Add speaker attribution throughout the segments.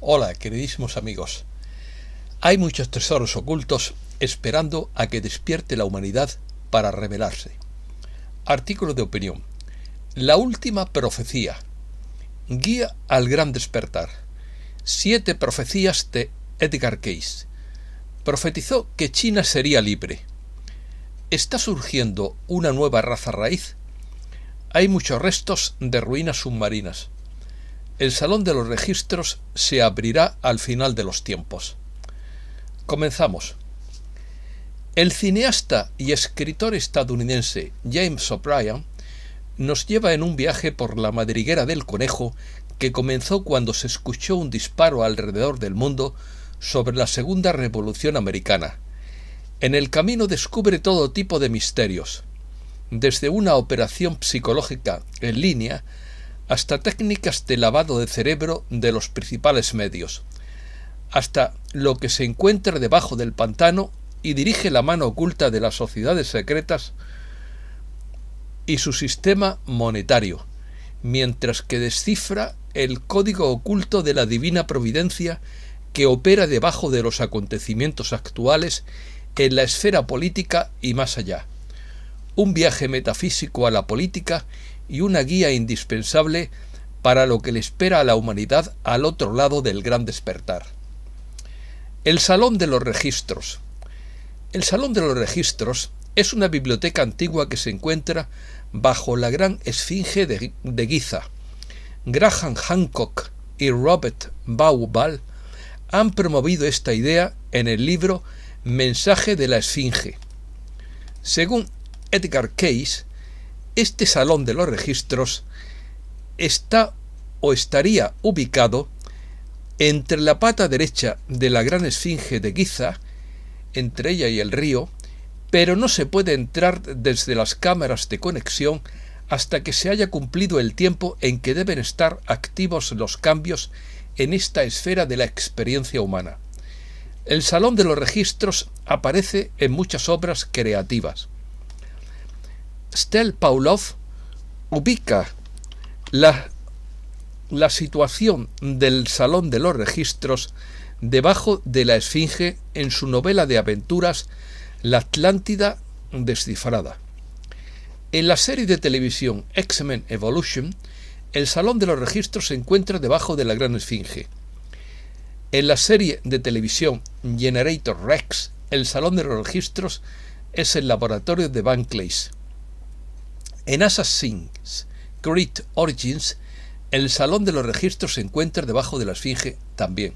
Speaker 1: Hola, queridísimos amigos. Hay muchos tesoros ocultos esperando a que despierte la humanidad para revelarse. Artículo de opinión. La última profecía. Guía al gran despertar. Siete profecías de Edgar Case. Profetizó que China sería libre. ¿Está surgiendo una nueva raza raíz? Hay muchos restos de ruinas submarinas el Salón de los Registros se abrirá al final de los tiempos. Comenzamos. El cineasta y escritor estadounidense James O'Brien nos lleva en un viaje por la madriguera del conejo que comenzó cuando se escuchó un disparo alrededor del mundo sobre la Segunda Revolución Americana. En el camino descubre todo tipo de misterios, desde una operación psicológica en línea hasta técnicas de lavado de cerebro de los principales medios, hasta lo que se encuentra debajo del pantano y dirige la mano oculta de las sociedades secretas y su sistema monetario, mientras que descifra el código oculto de la divina providencia que opera debajo de los acontecimientos actuales en la esfera política y más allá un viaje metafísico a la política y una guía indispensable para lo que le espera a la humanidad al otro lado del gran despertar. El Salón de los Registros. El Salón de los Registros es una biblioteca antigua que se encuentra bajo la gran esfinge de, Giza. Graham Hancock y Robert Bauval han promovido esta idea en el libro Mensaje de la Esfinge. Según Edgar Case, este salón de los registros está o estaría ubicado entre la pata derecha de la gran esfinge de Giza, entre ella y el río, pero no se puede entrar desde las cámaras de conexión hasta que se haya cumplido el tiempo en que deben estar activos los cambios en esta esfera de la experiencia humana. El Salón de los Registros aparece en muchas obras creativas. Stel Paulov ubica la, la situación del Salón de los Registros debajo de la Esfinge en su novela de aventuras La Atlántida descifrada. En la serie de televisión X-Men Evolution, el Salón de los Registros se encuentra debajo de la Gran Esfinge. En la serie de televisión Generator Rex, el Salón de los Registros es el laboratorio de Van Cleese. En Assassin's Great Origins, el salón de los registros se encuentra debajo de la esfinge también.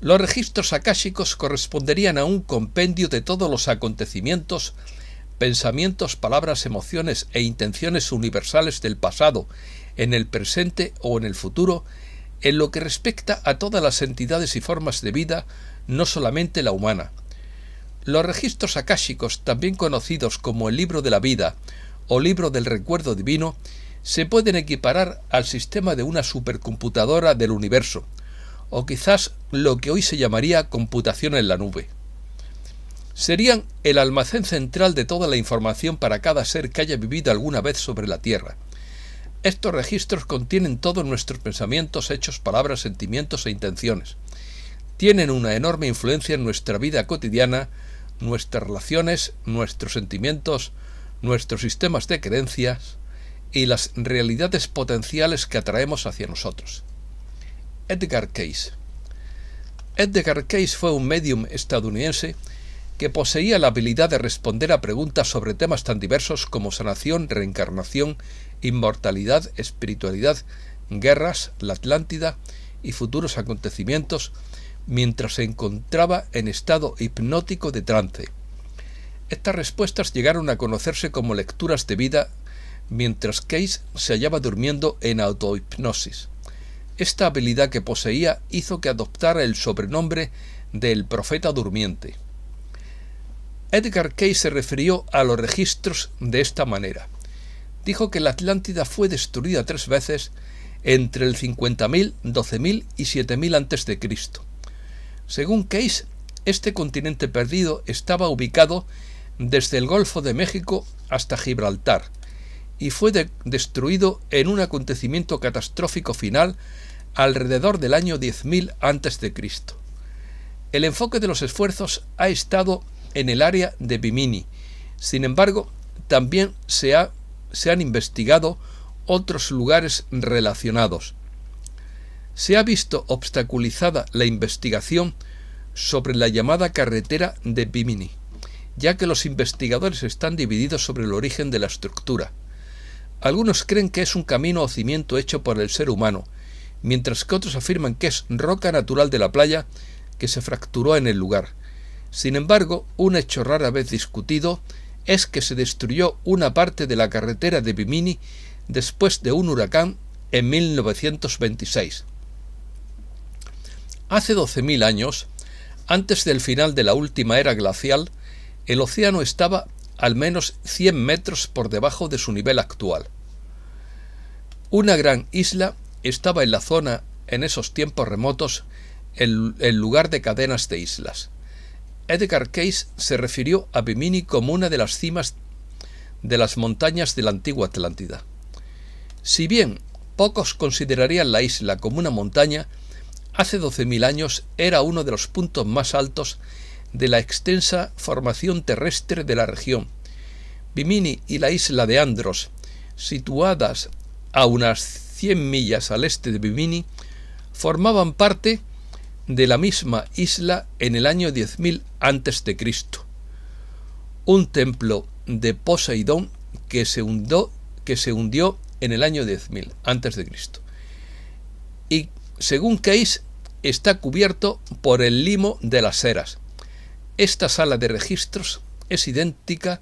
Speaker 1: Los registros akáshicos corresponderían a un compendio de todos los acontecimientos, pensamientos, palabras, emociones e intenciones universales del pasado, en el presente o en el futuro, en lo que respecta a todas las entidades y formas de vida, no solamente la humana. Los registros akáshicos, también conocidos como el libro de la vida o libro del recuerdo divino se pueden equiparar al sistema de una supercomputadora del universo, o quizás lo que hoy se llamaría computación en la nube. Serían el almacén central de toda la información para cada ser que haya vivido alguna vez sobre la Tierra. Estos registros contienen todos nuestros pensamientos, hechos, palabras, sentimientos e intenciones. Tienen una enorme influencia en nuestra vida cotidiana, nuestras relaciones, nuestros sentimientos, nuestros sistemas de creencias y las realidades potenciales que atraemos hacia nosotros. Edgar Case Edgar Case fue un medium estadounidense que poseía la habilidad de responder a preguntas sobre temas tan diversos como sanación, reencarnación, inmortalidad, espiritualidad, guerras, la Atlántida y futuros acontecimientos, mientras se encontraba en estado hipnótico de trance. Estas respuestas llegaron a conocerse como lecturas de vida mientras Case se hallaba durmiendo en autohipnosis. Esta habilidad que poseía hizo que adoptara el sobrenombre del Profeta Durmiente. Edgar Case se refirió a los registros de esta manera. Dijo que la Atlántida fue destruida tres veces entre el 50.000, 12.000 y 7.000 Cristo. Según Case, este continente perdido estaba ubicado desde el Golfo de México hasta Gibraltar, y fue destruido en un acontecimiento catastrófico final alrededor del año 10.000 a.C. El enfoque de los esfuerzos ha estado en el área de Bimini. Sin embargo, también se, se han investigado otros lugares relacionados. Se ha visto obstaculizada la investigación sobre la llamada carretera de Bimini ya que los investigadores están divididos sobre el origen de la estructura. Algunos creen que es un camino o cimiento hecho por el ser humano, mientras que otros afirman que es roca natural de la playa que se fracturó en el lugar. Sin embargo, un hecho rara vez discutido es que se destruyó una parte de la carretera de Bimini después de un huracán en 1926. Hace 12.000 años, antes del final de la última era glacial, el océano estaba al menos 100 metros por debajo de su nivel actual. Una gran isla estaba en la zona en esos tiempos remotos el, lugar de cadenas de islas. Edgar Case se refirió a Bimini como una de las cimas de las montañas de la antigua Atlántida. Si bien pocos considerarían la isla como una montaña, hace 12.000 años era uno de los puntos más altos de la extensa formación terrestre de la región. Bimini y la isla de Andros, situadas a unas 100 millas al este de Bimini, formaban parte de la misma isla en el año 10.000 a.C. Un templo de Poseidón que se, que se hundió en el año 10.000 a.C. Y según Keis está cubierto por el limo de las eras, esta sala de registros es idéntica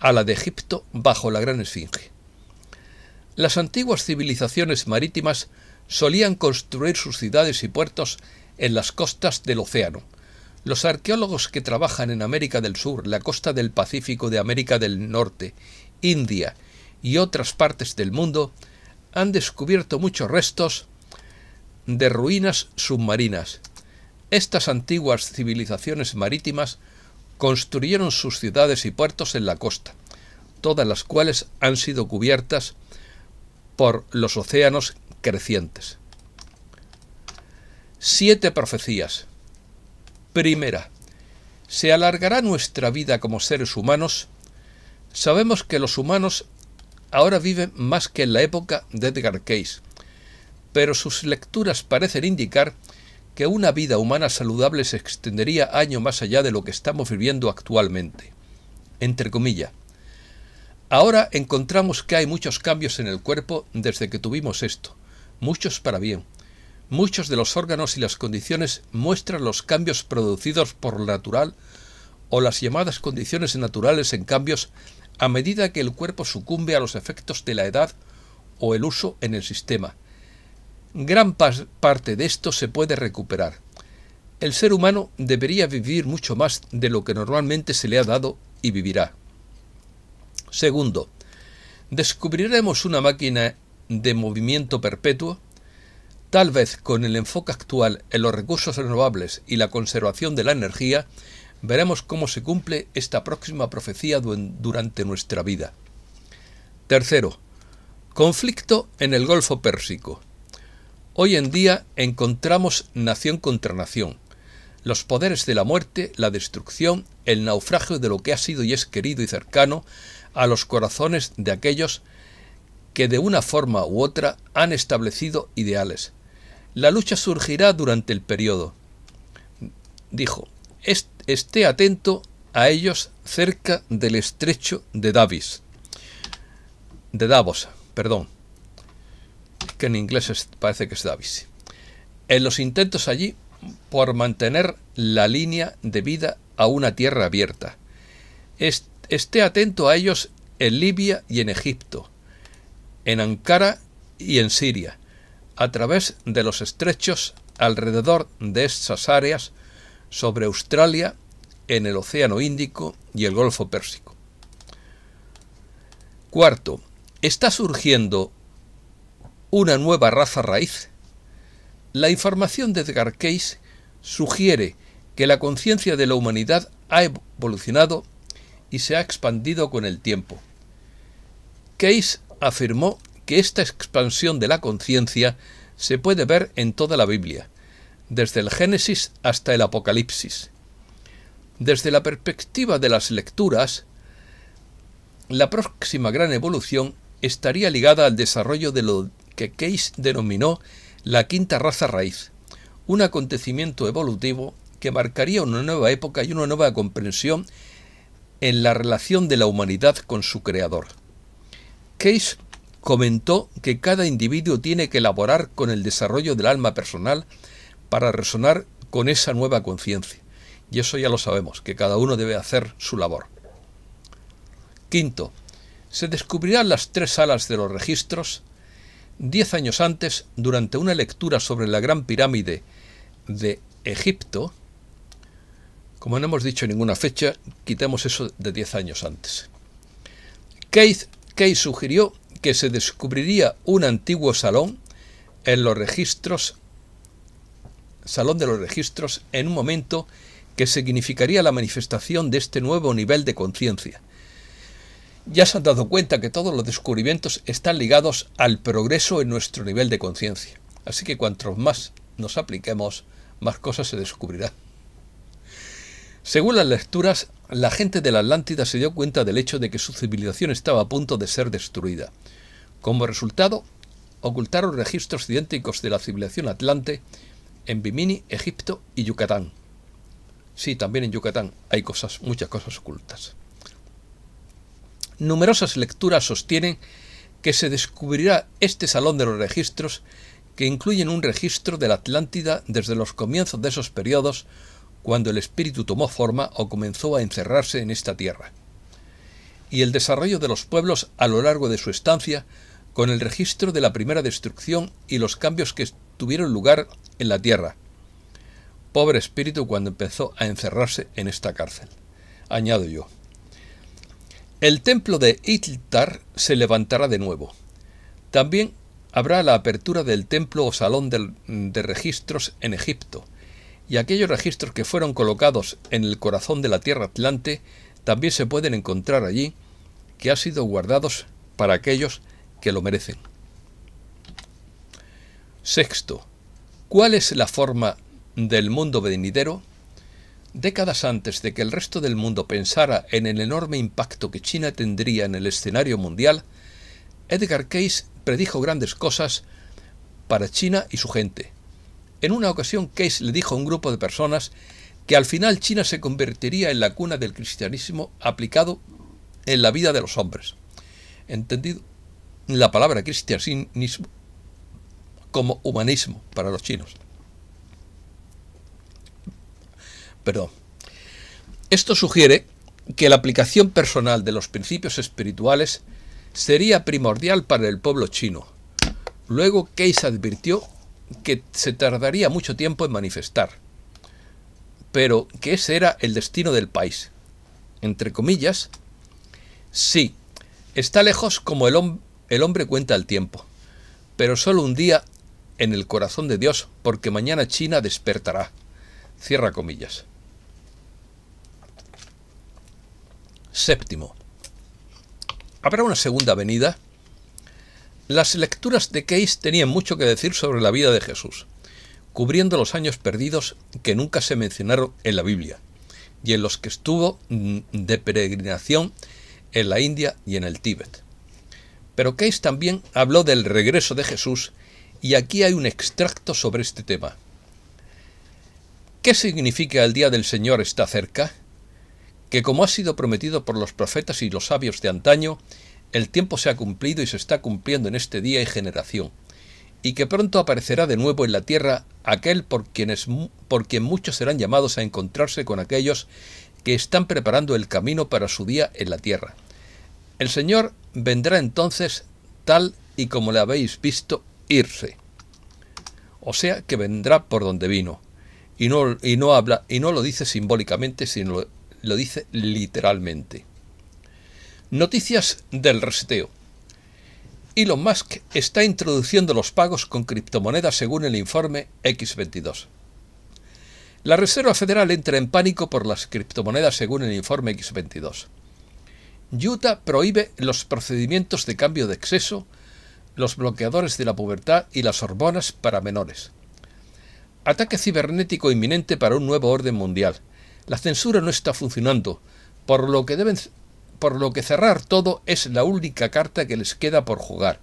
Speaker 1: a la de Egipto bajo la Gran Esfinge. Las antiguas civilizaciones marítimas solían construir sus ciudades y puertos en las costas del océano. Los arqueólogos que trabajan en América del Sur, la costa del Pacífico de América del Norte, India y otras partes del mundo han descubierto muchos restos de ruinas submarinas, estas antiguas civilizaciones marítimas construyeron sus ciudades y puertos en la costa, todas las cuales han sido cubiertas por los océanos crecientes. Siete profecías. Primera. Se alargará nuestra vida como seres humanos. Sabemos que los humanos ahora viven más que en la época de Edgar Case, pero sus lecturas parecen indicar que una vida humana saludable se extendería año más allá de lo que estamos viviendo actualmente. Entre comillas. Ahora encontramos que hay muchos cambios en el cuerpo desde que tuvimos esto, muchos para bien. Muchos de los órganos y las condiciones muestran los cambios producidos por lo natural o las llamadas condiciones naturales en cambios a medida que el cuerpo sucumbe a los efectos de la edad o el uso en el sistema. Gran parte de esto se puede recuperar. El ser humano debería vivir mucho más de lo que normalmente se le ha dado y vivirá. Segundo, ¿descubriremos una máquina de movimiento perpetuo? Tal vez con el enfoque actual en los recursos renovables y la conservación de la energía, veremos cómo se cumple esta próxima profecía durante nuestra vida. Tercero, conflicto en el Golfo Pérsico. Hoy en día encontramos nación contra nación, los poderes de la muerte, la destrucción, el naufragio de lo que ha sido y es querido y cercano a los corazones de aquellos que de una forma u otra han establecido ideales. La lucha surgirá durante el periodo. Dijo, esté atento a ellos cerca del estrecho de Davis. De Davos, perdón en inglés parece que es Davis, en los intentos allí por mantener la línea de vida a una tierra abierta. esté atento a ellos en Libia y en Egipto, en Ankara y en Siria, a través de los estrechos alrededor de esas áreas, sobre Australia, en el Océano Índico y el Golfo Pérsico. Cuarto, está surgiendo una nueva raza raíz. La información de Edgar Case sugiere que la conciencia de la humanidad ha evolucionado y se ha expandido con el tiempo. Case afirmó que esta expansión de la conciencia se puede ver en toda la Biblia, desde el Génesis hasta el Apocalipsis. Desde la perspectiva de las lecturas, la próxima gran evolución estaría ligada al desarrollo de lo que Case denominó la quinta raza raíz, un acontecimiento evolutivo que marcaría una nueva época y una nueva comprensión en la relación de la humanidad con su creador. Case comentó que cada individuo tiene que elaborar con el desarrollo del alma personal para resonar con esa nueva conciencia. Y eso ya lo sabemos, que cada uno debe hacer su labor. Quinto, se descubrirán las tres alas de los registros Diez años antes, durante una lectura sobre la Gran Pirámide de Egipto, como no hemos dicho ninguna fecha, quitemos eso de diez años antes. Keith, sugirió que se descubriría un antiguo salón en los registros, salón de los registros, en un momento que significaría la manifestación de este nuevo nivel de conciencia, ya se han dado cuenta que todos los descubrimientos están ligados al progreso en nuestro nivel de conciencia. Así que cuanto más nos apliquemos, más cosas se descubrirán Según las lecturas, la gente de la Atlántida se dio cuenta del hecho de que su civilización estaba a punto de ser destruida. Como resultado, ocultaron registros idénticos de la civilización atlante en Bimini, Egipto y Yucatán. Sí, también en Yucatán hay cosas, muchas cosas ocultas. Numerosas lecturas sostienen que se descubrirá este Salón de los Registros que incluyen un registro de la Atlántida desde los comienzos de esos periodos cuando el espíritu tomó forma o comenzó a encerrarse en esta tierra. Y el desarrollo de los pueblos a lo largo de su estancia con el registro de la primera destrucción y los cambios que tuvieron lugar en la tierra. Pobre espíritu cuando empezó a encerrarse en esta cárcel, añado yo. El templo de Iltar se levantará de nuevo. También habrá la apertura del templo o salón de, registros en Egipto, y aquellos registros que fueron colocados en el corazón de la tierra atlante también se pueden encontrar allí, que ha sido guardados para aquellos que lo merecen. Sexto, ¿cuál es la forma del mundo venidero? Décadas antes de que el resto del mundo pensara en el enorme impacto que China tendría en el escenario mundial, Edgar Case predijo grandes cosas para China y su gente. En una ocasión Case le dijo a un grupo de personas que al final China se convertiría en la cuna del cristianismo aplicado en la vida de los hombres. Entendido la palabra cristianismo como humanismo para los chinos. Perdón. Esto sugiere que la aplicación personal de los principios espirituales sería primordial para el pueblo chino. Luego Case advirtió que se tardaría mucho tiempo en manifestar, pero que ese era el destino del país. Entre comillas, sí, está lejos como el, el hombre cuenta el tiempo, pero solo un día en el corazón de Dios, porque mañana China despertará. Cierra comillas. Séptimo. ¿Habrá una segunda venida? Las lecturas de Case tenían mucho que decir sobre la vida de Jesús, cubriendo los años perdidos que nunca se mencionaron en la Biblia, y en los que estuvo mm, de peregrinación en la India y en el Tíbet. Pero Case también habló del regreso de Jesús, y aquí hay un extracto sobre este tema. ¿Qué significa el día del Señor está cerca? que como ha sido prometido por los profetas y los sabios de antaño, el tiempo se ha cumplido y se está cumpliendo en este día y generación, y que pronto aparecerá de nuevo en la tierra aquel por, por quien muchos serán llamados a encontrarse con aquellos que están preparando el camino para su día en la tierra. El Señor vendrá entonces tal y como le habéis visto irse. O sea que vendrá por donde vino. Y no, y no habla, y no lo dice simbólicamente, sino, lo dice literalmente. Noticias del reseteo. Elon Musk está introduciendo los pagos con criptomonedas según el informe X22. La Reserva Federal entra en pánico por las criptomonedas según el informe X22. Utah prohíbe los procedimientos de cambio de exceso, los bloqueadores de la pubertad y las hormonas para menores. Ataque cibernético inminente para un nuevo orden mundial. La censura no está funcionando, por lo que deben por lo que cerrar todo es la única carta que les queda por jugar.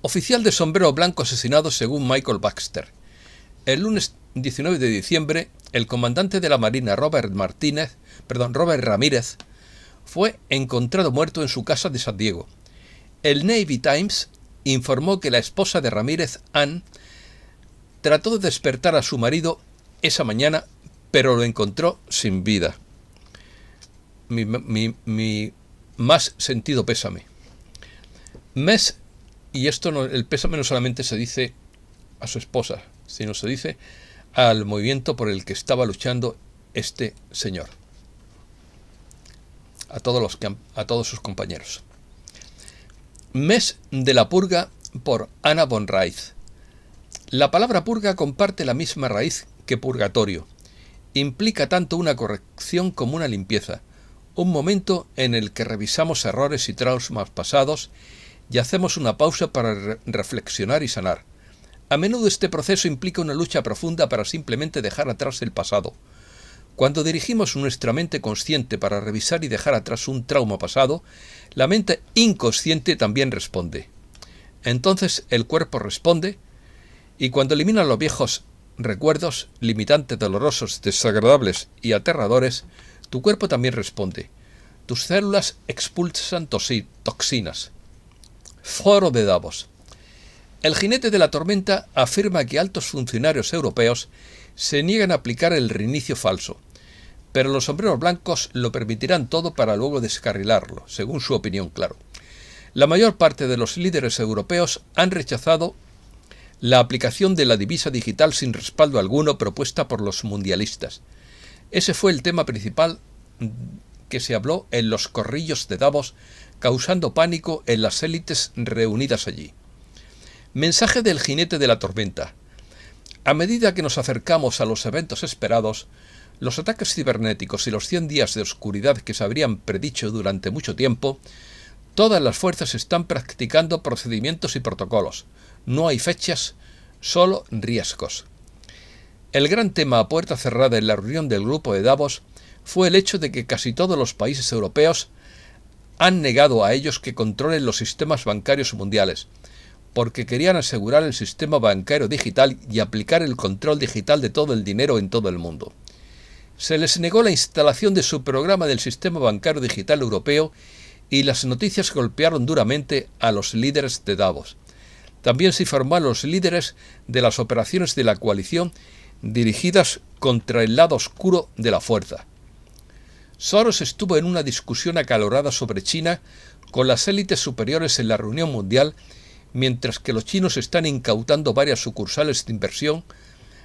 Speaker 1: Oficial de sombrero blanco asesinado según Michael Baxter. El lunes 19 de diciembre, el comandante de la Marina Robert Martínez, perdón, Robert Ramírez, fue encontrado muerto en su casa de San Diego. El Navy Times informó que la esposa de Ramírez, Ann, trató de despertar a su marido esa mañana pero lo encontró sin vida. Mi, más sentido pésame. Mes, y esto el pésame no solamente se dice a su esposa, sino se dice al movimiento por el que estaba luchando este señor. A todos, los, a todos sus compañeros. Mes de la purga por Ana von La palabra purga comparte la misma raíz que purgatorio implica tanto una corrección como una limpieza, un momento en el que revisamos errores y traumas pasados y hacemos una pausa para reflexionar y sanar. A menudo este proceso implica una lucha profunda para simplemente dejar atrás el pasado. Cuando dirigimos nuestra mente consciente para revisar y dejar atrás un trauma pasado, la mente inconsciente también responde. Entonces el cuerpo responde y cuando elimina los viejos recuerdos, limitantes dolorosos, desagradables y aterradores, tu cuerpo también responde. Tus células expulsan toxinas. Foro de Davos. El jinete de la tormenta afirma que altos funcionarios europeos se niegan a aplicar el reinicio falso, pero los sombreros blancos lo permitirán todo para luego descarrilarlo, según su opinión, claro. La mayor parte de los líderes europeos han rechazado la aplicación de la divisa digital sin respaldo alguno propuesta por los mundialistas. Ese fue el tema principal que se habló en los corrillos de Davos, causando pánico en las élites reunidas allí. Mensaje del jinete de la tormenta. A medida que nos acercamos a los eventos esperados, los ataques cibernéticos y los 100 días de oscuridad que se habrían predicho durante mucho tiempo, todas las fuerzas están practicando procedimientos y protocolos, no hay fechas, solo riesgos. El gran tema a puerta cerrada en la reunión del grupo de Davos fue el hecho de que casi todos los países europeos han negado a ellos que controlen los sistemas bancarios mundiales, porque querían asegurar el sistema bancario digital y aplicar el control digital de todo el dinero en todo el mundo. Se les negó la instalación de su programa del sistema bancario digital europeo y las noticias golpearon duramente a los líderes de Davos. También se informó los líderes de las operaciones de la coalición dirigidas contra el lado oscuro de la fuerza. Soros estuvo en una discusión acalorada sobre China con las élites superiores en la reunión mundial, mientras que los chinos están incautando varias sucursales de inversión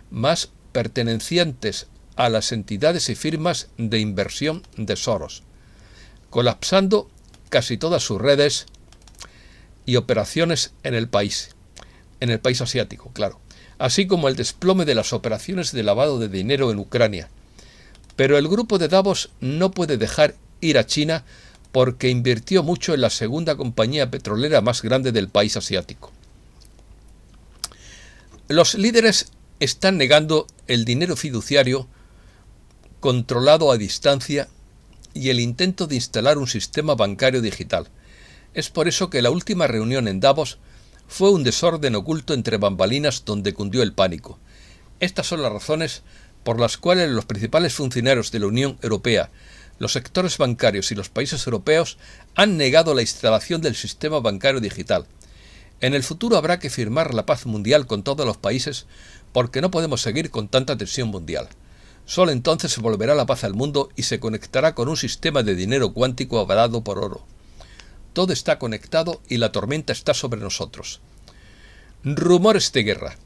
Speaker 1: más pertenecientes a las entidades y firmas de inversión de Soros, colapsando casi todas sus redes, y operaciones en el país, en el país asiático, claro, así como el desplome de las operaciones de lavado de dinero en Ucrania. Pero el grupo de Davos no puede dejar ir a China porque invirtió mucho en la segunda compañía petrolera más grande del país asiático. Los líderes están negando el dinero fiduciario controlado a distancia y el intento de instalar un sistema bancario digital. Es por eso que la última reunión en Davos fue un desorden oculto entre bambalinas donde cundió el pánico. Estas son las razones por las cuales los principales funcionarios de la Unión Europea, los sectores bancarios y los países europeos han negado la instalación del sistema bancario digital. En el futuro habrá que firmar la paz mundial con todos los países porque no podemos seguir con tanta tensión mundial. Solo entonces se volverá la paz al mundo y se conectará con un sistema de dinero cuántico avalado por oro. Todo está conectado y la tormenta está sobre nosotros. Rumores de guerra.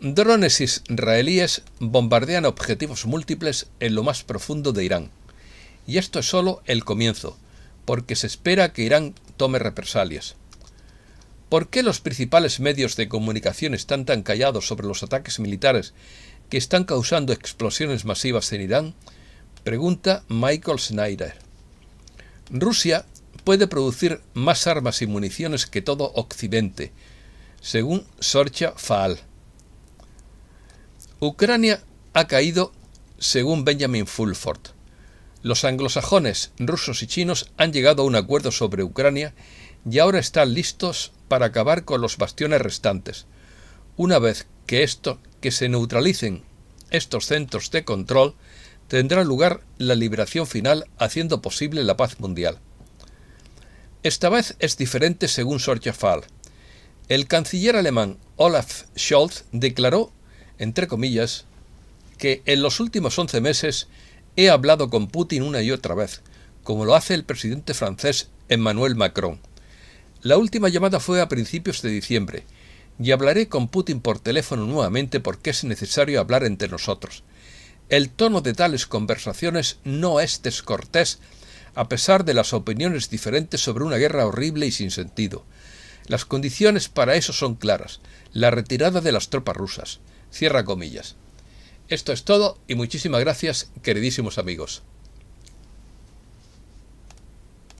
Speaker 1: Drones israelíes bombardean objetivos múltiples en lo más profundo de Irán. Y esto es solo el comienzo, porque se espera que Irán tome represalias. ¿Por qué los principales medios de comunicación están tan callados sobre los ataques militares que están causando explosiones masivas en Irán? Pregunta Michael Schneider. Rusia puede producir más armas y municiones que todo Occidente, según Sorcha Faal. Ucrania ha caído según Benjamin Fulford. Los anglosajones, rusos y chinos han llegado a un acuerdo sobre Ucrania y ahora están listos para acabar con los bastiones restantes. Una vez que, esto, que se neutralicen estos centros de control, tendrá lugar la liberación final haciendo posible la paz mundial. Esta vez es diferente según Fall. El canciller alemán Olaf Scholz declaró, entre comillas, que en los últimos 11 meses he hablado con Putin una y otra vez, como lo hace el presidente francés Emmanuel Macron. La última llamada fue a principios de diciembre, y hablaré con Putin por teléfono nuevamente porque es necesario hablar entre nosotros. El tono de tales conversaciones no es descortés a pesar de las opiniones diferentes sobre una guerra horrible y sin sentido. Las condiciones para eso son claras. La retirada de las tropas rusas. Cierra comillas. Esto es todo y muchísimas gracias, queridísimos amigos.